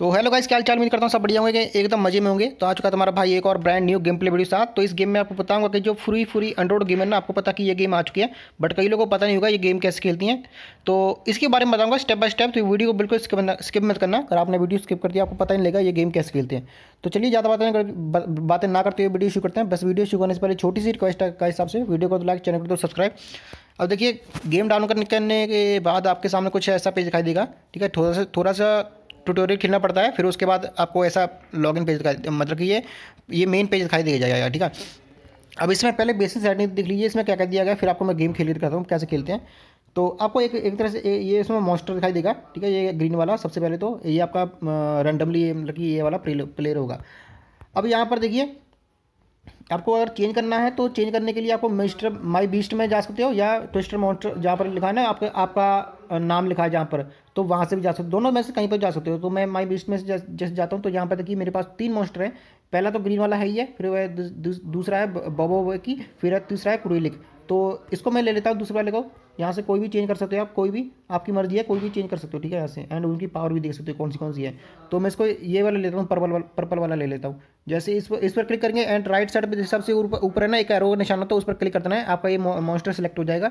तो hello guys क्या चाल उम्मीद करता हूँ सब बढ़िया होंगे एकदम मजे में होंगे तो आ चुका तुम्हारा भाई एक और brand new game play video साथ तो इस गेम में आपको बताऊंगा कि जो फ्री फ्री एंड्रॉइड गेम है ना आपको पता कि ये गेम आ चुकी है बट कई लोगों को पता नहीं होगा ये गेम कैसे खेलती है तो इसके बारे में बताऊंगा स्टेप बाय स्टेप तो वीडियो को बिल्कुल स्किप मत करना अगर आपने वीडियो स्किप कर दिया आपको पता नहीं लगेगा ये गेम कैसे खेलते हैं तो चलिए ज़्यादा बातें बातें ना करते हुए वीडियो शुरू करते हैं बस वीडियो शुरू करने से पहले छोटी सी रिक्वेस्ट का हिसाब से वीडियो को तो लाइक चैनल को तो सब्सक्राइब अब देखिए गेम डाउनलोड करने के बाद आपके सामने कुछ ऐसा पेज दिखाई देगा ठीक है थोड़ा सा थोड़ा सा ट्यूटोरियल खेलना पड़ता है फिर उसके बाद आपको ऐसा इन पेज दिखाई मतलब कि ये ये मेन पेज दिखाई दिया जाएगा ठीक है अब इसमें पहले बेसिक सेटिंग दिख लीजिए इसमें क्या कर दिया गया फिर आपको मैं गेम खेल दिखाता हूँ कैसे खेलते हैं तो आपको एक एक तरह से ये इसमें मॉन्स्टर दिखाई देगा ठीक है ये ग्रीन वाला सबसे पहले तो ये आपका रैंडमली ये मतलब कि ये वाला प्लेयर होगा अब यहाँ पर देखिए आपको अगर चेंज करना है तो चेंज करने के लिए आपको मिस्टर माई बीस्ट में जा सकते हो या ट्विस्टर मॉन्स्टर जहाँ पर लिखाना है आपका आपका नाम लिखा है जहाँ पर तो वहाँ से भी जा सकते हो दोनों में से कहीं पर जा सकते हो तो मैं माई बीस में से जैसे जाता हूँ तो यहाँ पर देखिए मेरे पास तीन मोस्टर हैं पहला तो ग्रीन वाला है ही है फिर वह दूसरा है बबो की फिर तीसरा है कुरिलिक तो इसको मैं ले लेता हूँ दूसरे वाले को यहाँ से कोई भी चेंज कर सकते हो आप कोई भी आपकी मर्जी है कोई भी चेंज कर सकते हो ठीक है यहाँ से एंड उनकी पावर भी देख सकते हो कौन सी कौन सी है तो मैं इसको ये वाला लेता हूँ पर्पल वाला पर्पल वाला ले लेता हूँ जैसे इस पर इस पर क्लिक करेंगे एंड राइट साइड पर हिसाब से ऊपर है ना एक एरो निशाना तो उस पर क्लिक करना है आपका ये मॉन्स्टर सेलेक्ट हो जाएगा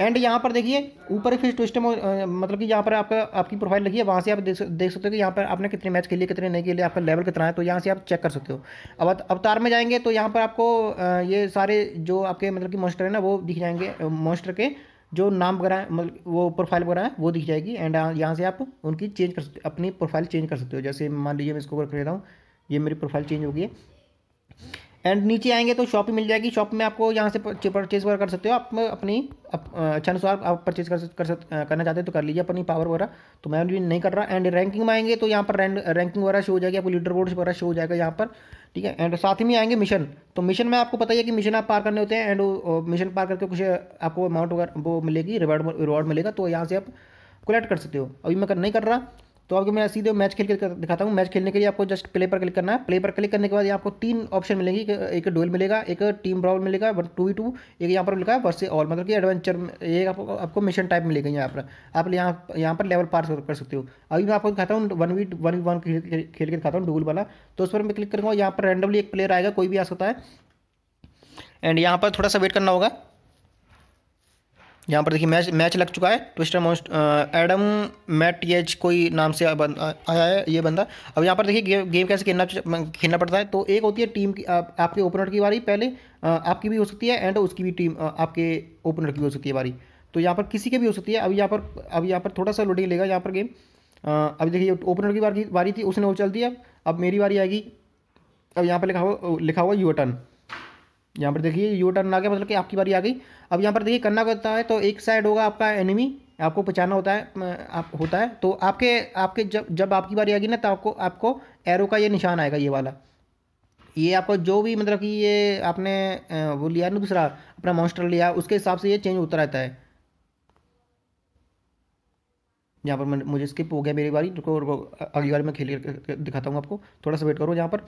एंड यहाँ पर देखिए ऊपर फिर ट्विस्ट मतलब कि यहाँ पर आपका आपकी प्रोफाइल लगी है वहाँ से आप देख, देख सकते हो कि यहाँ पर आपने कितने मैच खेले कितने नहीं खेले आपका लेवल कितना है तो यहाँ से आप चेक कर सकते हो अब अवतार में जाएंगे तो यहाँ पर आपको ये सारे जो आपके मतलब कि मोस्टर है ना वो दिख जाएंगे मोस्टर के जो नाम वगैरह मतलब वो प्रोफाइल वगैरह है वो दिख जाएगी एंड यहाँ से आप उनकी चेंज कर सकते हो अपनी प्रोफाइल चेंज कर सकते हो जैसे मान लीजिए मैं इसको कर देता हूँ ये मेरी प्रोफाइल चेंज हो गई है एंड नीचे आएंगे तो शॉप ही मिल जाएगी शॉप में आपको यहाँ से परचेज वगैरह कर सकते हो आप अपनी अच्छा अनुसार आप परचेज कर कर करना चाहते हो तो कर लीजिए अपनी पावर वगैरह तो मैं भी नहीं कर रहा एंड रैंकिंग में आएंगे तो यहाँ पर रैंकिंग वगैरह शो हो जाएगी आपको लीडर बोर्ड वगैरह शो हो जाएगा यहाँ पर ठीक है एंड साथ ही में आएंगे मिशन तो मिशन में आपको पता ही है कि मिशन आप पार करने होते हैं एंड मिशन पार करके कुछ आपको अमाउंट वगैरह वो मिलेगी रिवॉर्ड रिवॉर्ड मिलेगा तो यहाँ से आप कलेक्ट कर सकते हो अभी मैं कर नहीं कर रहा तो आपको मैं सीधे मैच खेल के दिखाता हूँ मैच खेलने के लिए आपको जस्ट प्ले पर क्लिक करना है प्ले पर क्लिक करने के बाद यहाँ आपको तीन ऑप्शन मिलेंगे एक डोल मिलेगा एक टीम ब्राउल मिलेगा टू वी टू एक यहाँ पर मिलेगा वर्ष वर्से ऑल मतलब कि एडवेंचर ये आपको आपको मिशन टाइप मिलेगा यहाँ पर आप यहाँ यहाँ पर लेवल पार कर सकते हो अभी मैं आपको दिखाता हूँ one v one v one खेल के दिखाता हूँ डोल वाला तो उस पर मैं क्लिक करूँगा यहाँ पर रैंडमली एक प्लेयर आएगा कोई भी आ सकता है एंड यहाँ पर थोड़ा सा वेट करना होगा यहाँ पर देखिए मैच मैच लग चुका है ट्विस्टर मोस्ट एडम मैट येज कोई नाम से आया है ये बंदा अब यहाँ पर देखिए गे, गेम कैसे खेलना खेलना पड़ता है तो एक होती है टीम की आप, आपके ओपनर की बारी पहले आपकी भी हो सकती है एंड उसकी भी टीम आपके ओपनर की हो सकती है बारी तो यहाँ पर किसी की भी हो सकती है अभी यहाँ पर अभी यहाँ पर थोड़ा सा लोडिंग लेगा यहाँ पर गेम अभी देखिए ओपनर की बारी बारी थी उसने वो चल दिया अब मेरी बारी आएगी अब यहाँ पर लिखा हुआ लिखा हुआ टर्न यहाँ पर देखिए यू टर्न आ गया मतलब कि आपकी बारी आ गई अब यहाँ पर देखिए करना होता है तो एक साइड होगा आपका एनिमी आपको पहचाना होता है आप होता है तो आपके आपके जब जब आपकी बारी आएगी ना तो आपको आपको एरो का ये निशान आएगा ये वाला ये आपको जो भी मतलब कि ये आपने वो लिया ना दूसरा अपना मॉन्स्टर लिया उसके हिसाब से ये चेंज होता रहता है यहाँ पर मुझे स्किप हो गया मेरी बारी रुको रुको अगली बार मैं खेल दिखाता हूँ आपको थोड़ा सा वेट करो यहाँ पर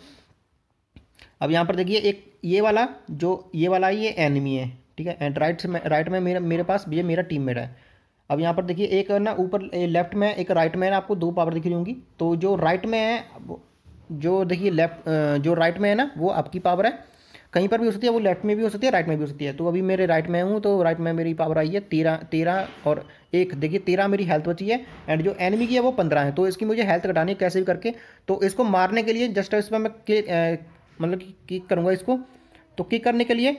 अब यहाँ पर देखिए एक ये वाला जो ये वाला ये एनिमी है ठीक है एंड राइट से राइट में मेरे मेरे पास ये मेरा टीम है अब यहाँ पर देखिए एक ना ऊपर लेफ्ट में एक राइट में आपको दो पावर दिख रही होंगी तो जो राइट में है जो देखिए लेफ्ट जो राइट में है ना वो आपकी पावर है कहीं पर भी हो सकती है वो लेफ्ट में भी हो सकती है राइट में भी हो सकती है तो अभी मेरे राइट में हूँ तो राइट में मेरी पावर आई है तेरह तेरह और एक देखिए तेरह मेरी हेल्थ बची है एंड जो एनिमी की है वो पंद्रह है तो इसकी मुझे हेल्थ घटानी कैसे भी करके तो इसको मारने के लिए जस्ट इस पर मैं मतलब कि किक करूँगा इसको तो किक करने के लिए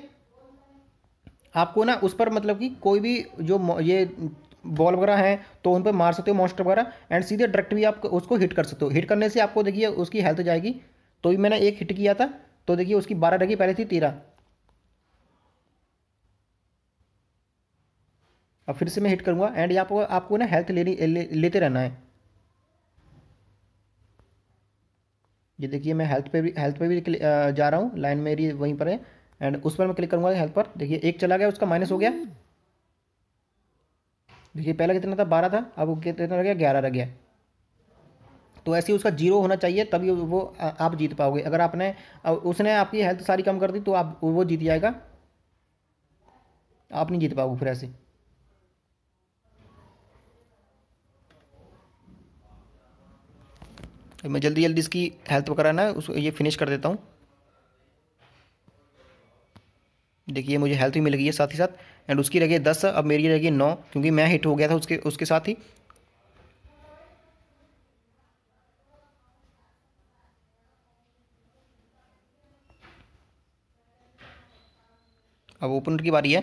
आपको ना उस पर मतलब कि कोई भी जो ये बॉल वगैरह हैं तो उन पर मार सकते हो मॉन्स्टर वगैरह एंड सीधे डायरेक्ट भी आप उसको हिट कर सकते हो हिट करने से आपको देखिए उसकी हेल्थ जाएगी तो भी मैंने एक हिट किया था तो देखिए उसकी बारह रखी पहले थी तेरह अब फिर से मैं हिट करूँगा एंड यहाँ पर आपको ना हेल्थ लेनी ले, लेते रहना है ये देखिए मैं हेल्थ पे भी हेल्थ पे भी जा रहा हूँ लाइन मेरी वहीं पर है एंड उस पर मैं क्लिक करूँगा हेल्थ पर देखिए एक चला गया उसका माइनस हो गया देखिए पहला कितना था बारह था अब कितना रह गया ग्यारह रह गया तो ऐसे ही उसका जीरो होना चाहिए तभी वो आप जीत पाओगे अगर आपने उसने आपकी हेल्थ सारी कम कर दी तो आप वो जीत जाएगा आप नहीं जीत पाओगे फिर ऐसे तो मैं जल्दी जल्दी इसकी हेल्थ वगैरह ना उसको ये फिनिश कर देता हूँ देखिए मुझे हेल्थ भी मिल गई है साथ ही साथ एंड उसकी रह गई दस अब मेरी रह गई नौ क्योंकि मैं हिट हो गया था उसके उसके साथ ही अब ओपनर की बारी है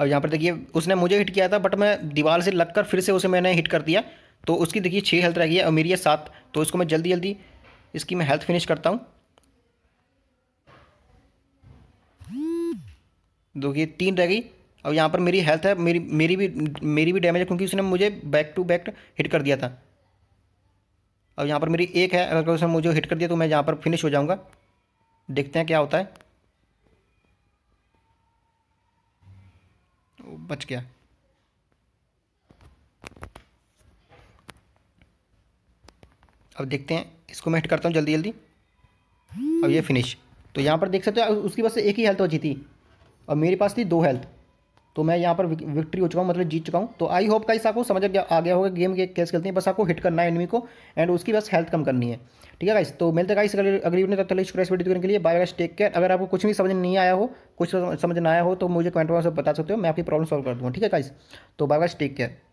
अब यहाँ पर देखिए उसने मुझे हिट किया था बट मैं दीवार से लग फिर से उसे मैंने हिट कर दिया तो उसकी देखिए छः हेल्थ रह गई है और मेरी है सात तो इसको मैं जल्दी जल्दी इसकी मैं हेल्थ फिनिश करता हूँ देखिए तीन रह गई अब यहाँ पर मेरी हेल्थ है मेरी मेरी भी मेरी भी डैमेज है क्योंकि उसने मुझे बैक टू बैक हिट कर दिया था अब यहाँ पर मेरी एक है अगर उसने मुझे हिट कर दिया तो मैं यहाँ पर फिनिश हो जाऊँगा देखते हैं क्या होता है बच गया अब देखते हैं इसको मैं हिट करता हूँ जल्दी जल्दी अब ये फिनिश तो यहाँ पर देख सकते हो उसकी बस एक ही हेल्थ बची थी और मेरे पास थी दो हेल्थ तो मैं यहाँ पर विक्ट्री हो चुका हूँ मतलब जीत चुका हूँ तो आई होप का इस आपको समझ आ गया होगा गेम के कैसे खेलते हैं बस आपको हिट करना है एनमी को एंड उसकी बस हेल्थ कम करनी है ठीक है गाइस तो मिलते गाइस अगली वीडियो तक इस क्रैश वीडियो करने के लिए बाय गाइस टेक केयर अगर आपको कुछ भी समझ नहीं आया हो कुछ समझ आया हो तो मुझे कमेंट बॉक्स में बता सकते हो मैं आपकी प्रॉब्लम सॉल्व कर दूँगा ठीक है गाइस तो बाय गाइस टेक केयर